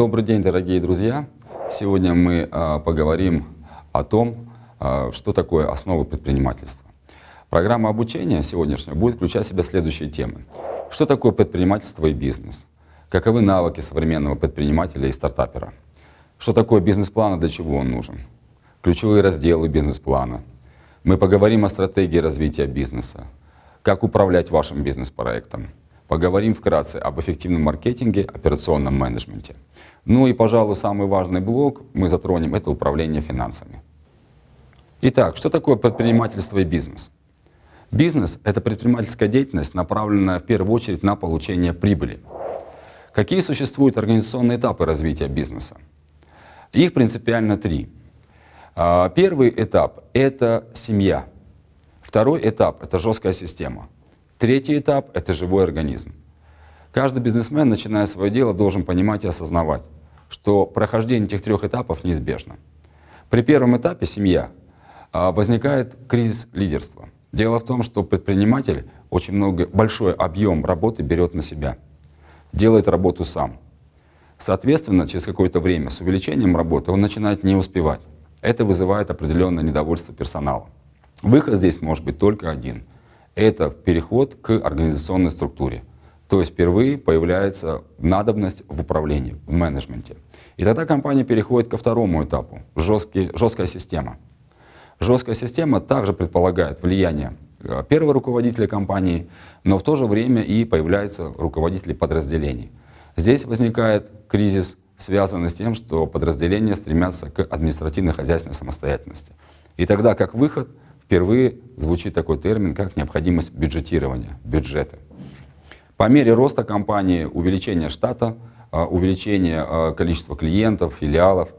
Добрый день, дорогие друзья! Сегодня мы э, поговорим о том, э, что такое основы предпринимательства. Программа обучения сегодняшняя будет включать в себя следующие темы. Что такое предпринимательство и бизнес? Каковы навыки современного предпринимателя и стартапера? Что такое бизнес-план и для чего он нужен? Ключевые разделы бизнес-плана. Мы поговорим о стратегии развития бизнеса. Как управлять вашим бизнес-проектом. Поговорим вкратце об эффективном маркетинге, операционном менеджменте. Ну и, пожалуй, самый важный блок мы затронем, это управление финансами. Итак, что такое предпринимательство и бизнес? Бизнес – это предпринимательская деятельность, направленная в первую очередь на получение прибыли. Какие существуют организационные этапы развития бизнеса? Их принципиально три. А, первый этап – это семья. Второй этап – это жесткая система. Третий этап – это живой организм. Каждый бизнесмен, начиная свое дело, должен понимать и осознавать, что прохождение этих трех этапов неизбежно. При первом этапе «семья» а, возникает кризис лидерства. Дело в том, что предприниматель очень много, большой объем работы берет на себя, делает работу сам. Соответственно, через какое-то время с увеличением работы он начинает не успевать. Это вызывает определенное недовольство персонала. Выход здесь может быть только один. Это переход к организационной структуре. То есть впервые появляется надобность в управлении, в менеджменте. И тогда компания переходит ко второму этапу – жесткий, жесткая система. Жесткая система также предполагает влияние э, первого руководителя компании, но в то же время и появляются руководители подразделений. Здесь возникает кризис, связанный с тем, что подразделения стремятся к административно-хозяйственной самостоятельности. И тогда как выход впервые звучит такой термин, как необходимость бюджетирования, бюджета. По мере роста компании, увеличения штата, а, увеличения а, количества клиентов, филиалов,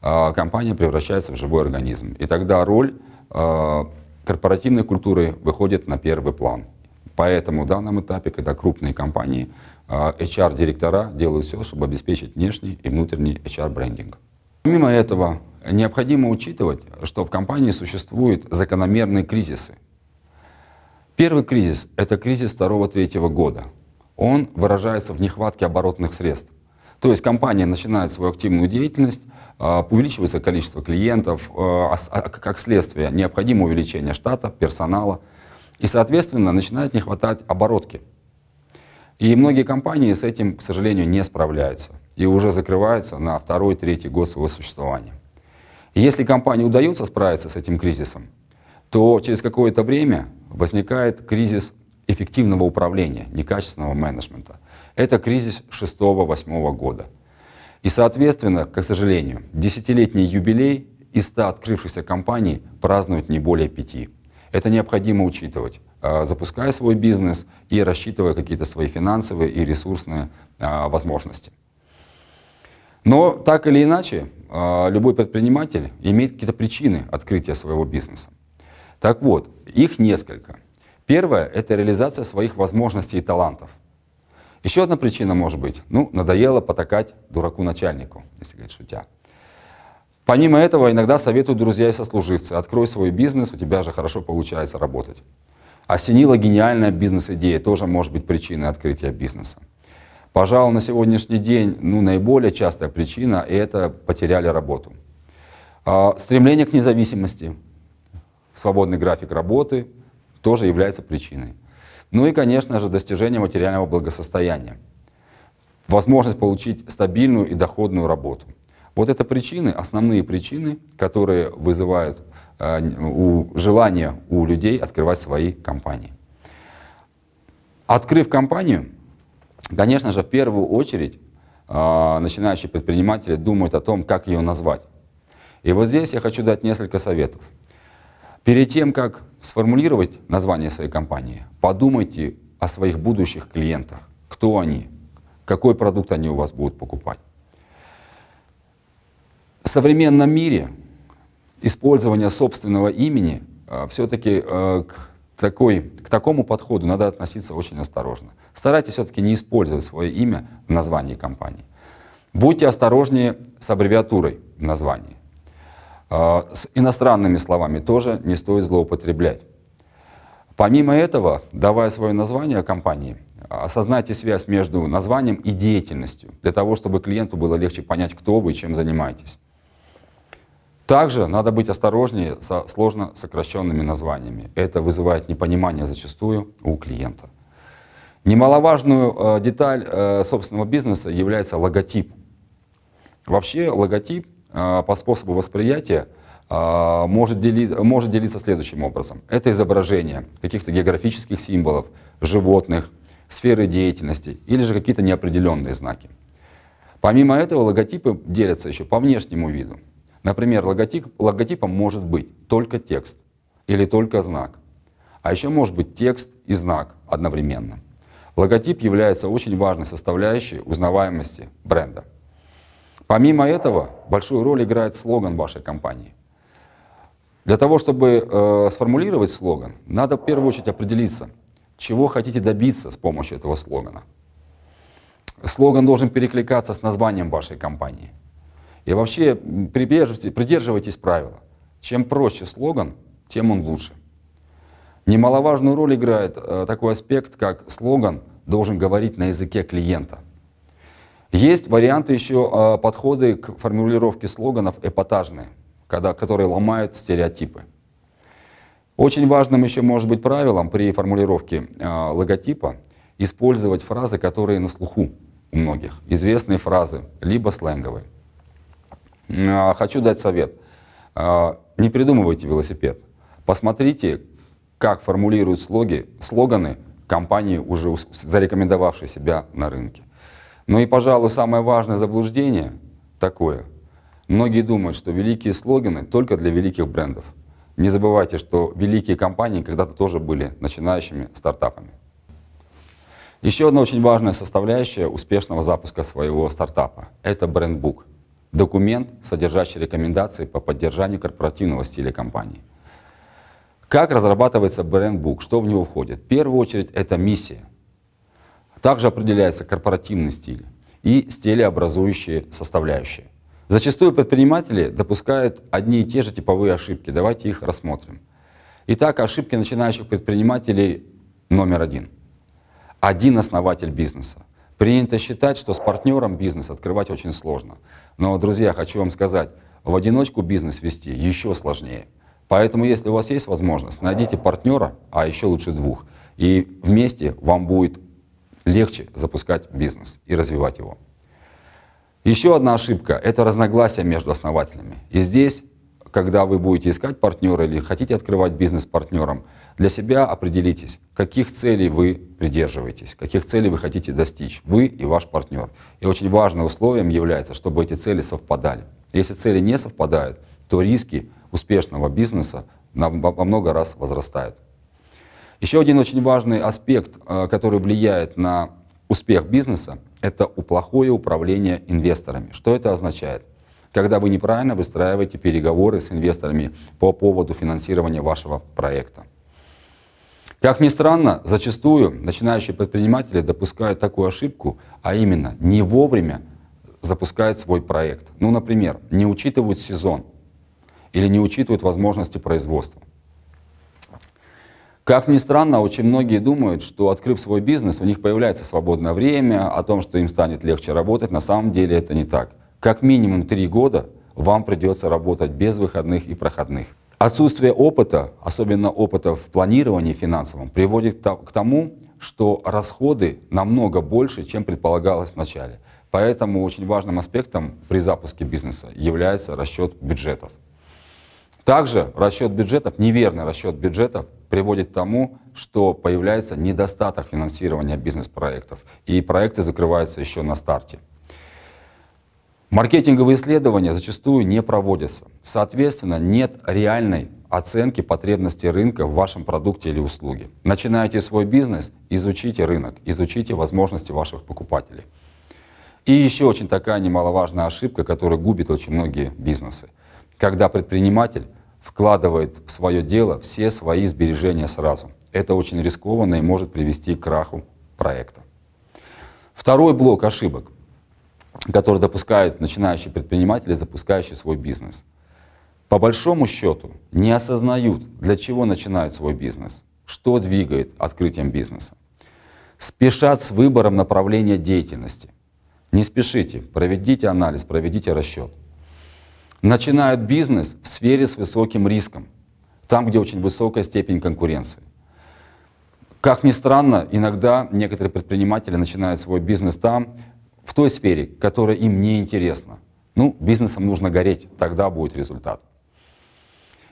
а, компания превращается в живой организм. И тогда роль корпоративной культуры выходит на первый план. Поэтому в данном этапе, когда крупные компании, HR-директора делают все, чтобы обеспечить внешний и внутренний HR-брендинг. Помимо этого, необходимо учитывать, что в компании существуют закономерные кризисы. Первый кризис – это кризис второго-третьего года – он выражается в нехватке оборотных средств. То есть компания начинает свою активную деятельность, а, увеличивается количество клиентов, а, а, как следствие необходимо увеличение штата, персонала, и, соответственно, начинает не хватать оборотки. И многие компании с этим, к сожалению, не справляются и уже закрываются на второй, третий год своего существования. Если компании удается справиться с этим кризисом, то через какое-то время возникает кризис эффективного управления, некачественного менеджмента. Это кризис 6-8 года. И, соответственно, к сожалению, десятилетний юбилей из 100 открывшихся компаний празднуют не более пяти. Это необходимо учитывать, э, запуская свой бизнес и рассчитывая какие-то свои финансовые и ресурсные э, возможности. Но так или иначе, э, любой предприниматель имеет какие-то причины открытия своего бизнеса. Так вот, их несколько – Первое – это реализация своих возможностей и талантов. Еще одна причина может быть. Ну, надоело потакать дураку-начальнику, если говорить шутя. Помимо этого, иногда советуют друзья и сослуживцы. Открой свой бизнес, у тебя же хорошо получается работать. Осенила гениальная бизнес-идея, тоже может быть причиной открытия бизнеса. Пожалуй, на сегодняшний день ну, наиболее частая причина – это потеряли работу. А, стремление к независимости, свободный график работы – тоже является причиной. Ну и, конечно же, достижение материального благосостояния. Возможность получить стабильную и доходную работу. Вот это причины, основные причины, которые вызывают э, у, желание у людей открывать свои компании. Открыв компанию, конечно же, в первую очередь э, начинающие предприниматели думают о том, как ее назвать. И вот здесь я хочу дать несколько советов. Перед тем, как сформулировать название своей компании, подумайте о своих будущих клиентах. Кто они? Какой продукт они у вас будут покупать? В современном мире использование собственного имени э, все-таки э, к, такой, к такому подходу надо относиться очень осторожно. Старайтесь все-таки не использовать свое имя в названии компании. Будьте осторожнее с аббревиатурой в названии. А, с иностранными словами тоже не стоит злоупотреблять. Помимо этого, давая свое название компании, осознайте связь между названием и деятельностью, для того, чтобы клиенту было легче понять, кто вы и чем занимаетесь. Также надо быть осторожнее со сложно сокращенными названиями. Это вызывает непонимание зачастую у клиента. Немаловажную э, деталь э, собственного бизнеса является логотип. Вообще логотип а, по способу восприятия а, может, дели, может делиться следующим образом. Это изображение каких-то географических символов, животных, сферы деятельности или же какие-то неопределенные знаки. Помимо этого логотипы делятся еще по внешнему виду. Например, логотип, логотипом может быть только текст или только знак. А еще может быть текст и знак одновременно. Логотип является очень важной составляющей узнаваемости бренда. Помимо этого, большую роль играет слоган вашей компании. Для того, чтобы э, сформулировать слоган, надо в первую очередь определиться, чего хотите добиться с помощью этого слогана. Слоган должен перекликаться с названием вашей компании. И вообще придерживайтесь, придерживайтесь правила. Чем проще слоган, тем он лучше. Немаловажную роль играет э, такой аспект, как слоган должен говорить на языке клиента – есть варианты еще а, подходы к формулировке слоганов эпатажные, когда, которые ломают стереотипы. Очень важным еще может быть правилом при формулировке а, логотипа использовать фразы, которые на слуху у многих, известные фразы, либо сленговые. А, хочу дать совет. Не придумывайте велосипед. Посмотрите, как формулируют слоги, слоганы компании, уже зарекомендовавшей себя на рынке. Но и, пожалуй, самое важное заблуждение такое. Многие думают, что великие слоганы только для великих брендов. Не забывайте, что великие компании когда-то тоже были начинающими стартапами. Еще одна очень важная составляющая успешного запуска своего стартапа – это брендбук. Документ, содержащий рекомендации по поддержанию корпоративного стиля компании. Как разрабатывается брендбук, что в него входит? В первую очередь это миссия. Также определяется корпоративный стиль и стилеобразующие составляющие. Зачастую предприниматели допускают одни и те же типовые ошибки. Давайте их рассмотрим. Итак, ошибки начинающих предпринимателей номер один. Один основатель бизнеса. Принято считать, что с партнером бизнес открывать очень сложно. Но, друзья, хочу вам сказать, в одиночку бизнес вести еще сложнее. Поэтому, если у вас есть возможность, найдите партнера, а еще лучше двух. И вместе вам будет легче запускать бизнес и развивать его. Еще одна ошибка – это разногласия между основателями. И здесь, когда вы будете искать партнера или хотите открывать бизнес партнером, для себя определитесь, каких целей вы придерживаетесь, каких целей вы хотите достичь, вы и ваш партнер. И очень важным условием является, чтобы эти цели совпадали. Если цели не совпадают, то риски успешного бизнеса во много раз возрастают. Еще один очень важный аспект, э, который влияет на успех бизнеса, это плохое управление инвесторами. Что это означает? Когда вы неправильно выстраиваете переговоры с инвесторами по поводу финансирования вашего проекта. Как ни странно, зачастую начинающие предприниматели допускают такую ошибку, а именно не вовремя запускают свой проект. Ну, например, не учитывают сезон или не учитывают возможности производства. Как ни странно, очень многие думают, что открыв свой бизнес, у них появляется свободное время, о том, что им станет легче работать. На самом деле это не так. Как минимум три года вам придется работать без выходных и проходных. Отсутствие опыта, особенно опыта в планировании финансовом, приводит к тому, что расходы намного больше, чем предполагалось вначале. Поэтому очень важным аспектом при запуске бизнеса является расчет бюджетов. Также расчет бюджетов, неверный расчет бюджетов приводит к тому, что появляется недостаток финансирования бизнес-проектов, и проекты закрываются еще на старте. Маркетинговые исследования зачастую не проводятся. Соответственно, нет реальной оценки потребностей рынка в вашем продукте или услуге. Начинайте свой бизнес, изучите рынок, изучите возможности ваших покупателей. И еще очень такая немаловажная ошибка, которая губит очень многие бизнесы. Когда предприниматель вкладывает в свое дело все свои сбережения сразу. Это очень рискованно и может привести к краху проекта. Второй блок ошибок, который допускают начинающие предприниматели, запускающие свой бизнес. По большому счету не осознают, для чего начинают свой бизнес, что двигает открытием бизнеса. Спешат с выбором направления деятельности. Не спешите, проведите анализ, проведите расчет начинают бизнес в сфере с высоким риском, там, где очень высокая степень конкуренции. Как ни странно, иногда некоторые предприниматели начинают свой бизнес там, в той сфере, которая им не интересна. Ну, бизнесом нужно гореть, тогда будет результат.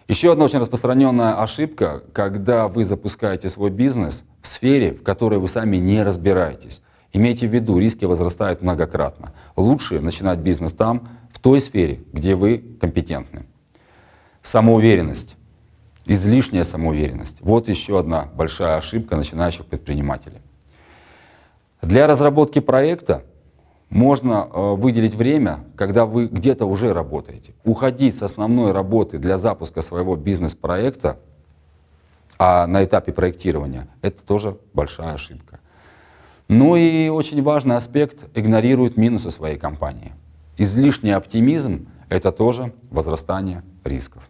Еще одна очень распространенная ошибка, когда вы запускаете свой бизнес в сфере, в которой вы сами не разбираетесь. Имейте в виду, риски возрастают многократно. Лучше начинать бизнес там, в той сфере, где вы компетентны. Самоуверенность, излишняя самоуверенность. Вот еще одна большая ошибка начинающих предпринимателей. Для разработки проекта можно э, выделить время, когда вы где-то уже работаете. Уходить с основной работы для запуска своего бизнес-проекта а на этапе проектирования – это тоже большая ошибка. Ну и очень важный аспект – игнорирует минусы своей компании – Излишний оптимизм – это тоже возрастание рисков.